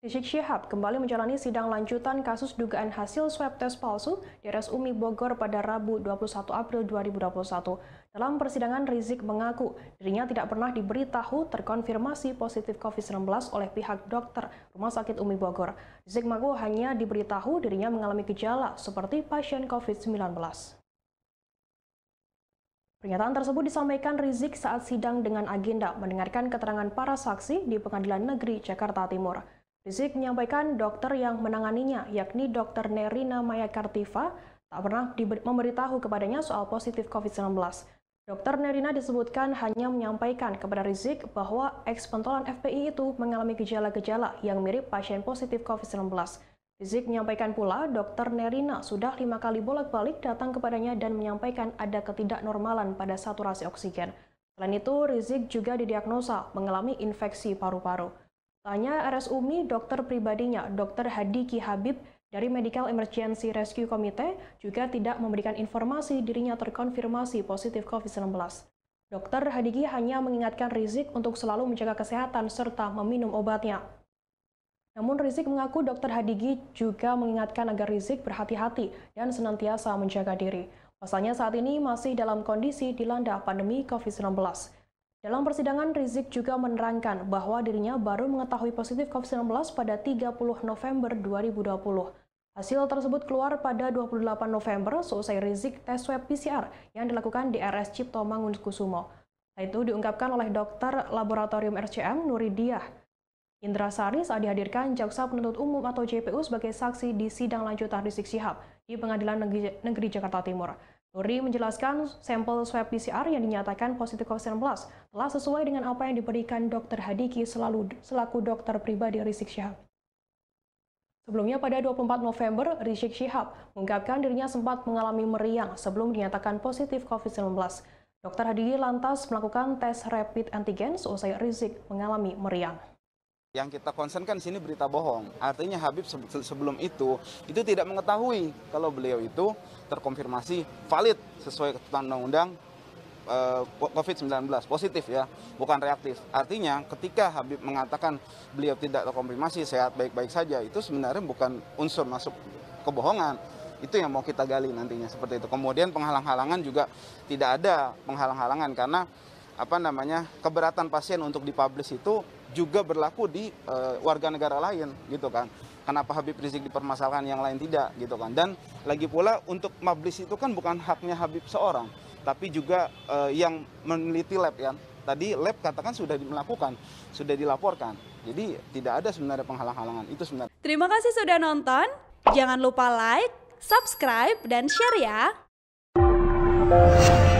Rizik Syihab kembali menjalani sidang lanjutan kasus dugaan hasil swab tes palsu di RS Umi Bogor pada Rabu 21 April 2021. Dalam persidangan, Rizik mengaku dirinya tidak pernah diberitahu terkonfirmasi positif COVID-19 oleh pihak dokter Rumah Sakit Umi Bogor. Rizik mengaku hanya diberitahu dirinya mengalami gejala seperti pasien COVID-19. Pernyataan tersebut disampaikan Rizik saat sidang dengan agenda mendengarkan keterangan para saksi di Pengadilan Negeri Jakarta Timur. Rizik menyampaikan dokter yang menanganinya, yakni dokter Nerina Maya Kartiva, tak pernah memberitahu kepadanya soal positif COVID-19. Dokter Nerina disebutkan hanya menyampaikan kepada Rizik bahwa eks pentolan FPI itu mengalami gejala-gejala yang mirip pasien positif COVID-19. Rizik menyampaikan pula dokter Nerina sudah lima kali bolak-balik datang kepadanya dan menyampaikan ada ketidaknormalan pada saturasi oksigen. Selain itu, Rizik juga didiagnosa mengalami infeksi paru-paru. Tanya RS Umi dokter pribadinya, Dokter Hadi Ki Habib dari Medical Emergency Rescue Committee juga tidak memberikan informasi dirinya terkonfirmasi positif COVID-19. Dokter Hadigi hanya mengingatkan Rizik untuk selalu menjaga kesehatan serta meminum obatnya. Namun Rizik mengaku dokter Hadigi juga mengingatkan agar Rizik berhati-hati dan senantiasa menjaga diri. Pasalnya saat ini masih dalam kondisi dilanda pandemi COVID-19. Dalam persidangan, Rizik juga menerangkan bahwa dirinya baru mengetahui positif COVID-19 pada 30 November 2020. Hasil tersebut keluar pada 28 November seusai Rizik tes swab PCR yang dilakukan di RS Cipto Mangunkusumo. Hal itu diungkapkan oleh dokter laboratorium RCM Nuridiah. Indra saat dihadirkan jaksa penuntut umum atau JPU sebagai saksi di sidang lanjutan Rizik Syihab di Pengadilan Negeri, Negeri Jakarta Timur. Nuri menjelaskan sampel swab PCR yang dinyatakan positif COVID-19 telah sesuai dengan apa yang diberikan Dr. Hadiki selalu, selaku dokter pribadi Rizik Syihab. Sebelumnya pada 24 November, Rizik Syihab mengungkapkan dirinya sempat mengalami meriang sebelum dinyatakan positif COVID-19. Dr. Hadiki lantas melakukan tes rapid antigen seusai Rizik mengalami meriang. Yang kita concern kan sini berita bohong. Artinya Habib sebelum itu itu tidak mengetahui kalau beliau itu terkonfirmasi valid sesuai ketentuan undang-undang eh, COVID-19 positif ya, bukan reaktif. Artinya ketika Habib mengatakan beliau tidak terkonfirmasi sehat baik-baik saja, itu sebenarnya bukan unsur masuk kebohongan. Itu yang mau kita gali nantinya seperti itu. Kemudian penghalang-halangan juga tidak ada penghalang-halangan karena apa namanya keberatan pasien untuk dipublish itu juga berlaku di e, warga negara lain gitu kan kenapa Habib Rizik dipermasalahkan yang lain tidak gitu kan dan lagi pula untuk publish itu kan bukan haknya Habib seorang tapi juga e, yang meneliti lab ya tadi lab katakan sudah melakukan, sudah dilaporkan. Jadi tidak ada sebenarnya penghalang-halangan. Itu sebenarnya. Terima kasih sudah nonton. Jangan lupa like, subscribe, dan share ya.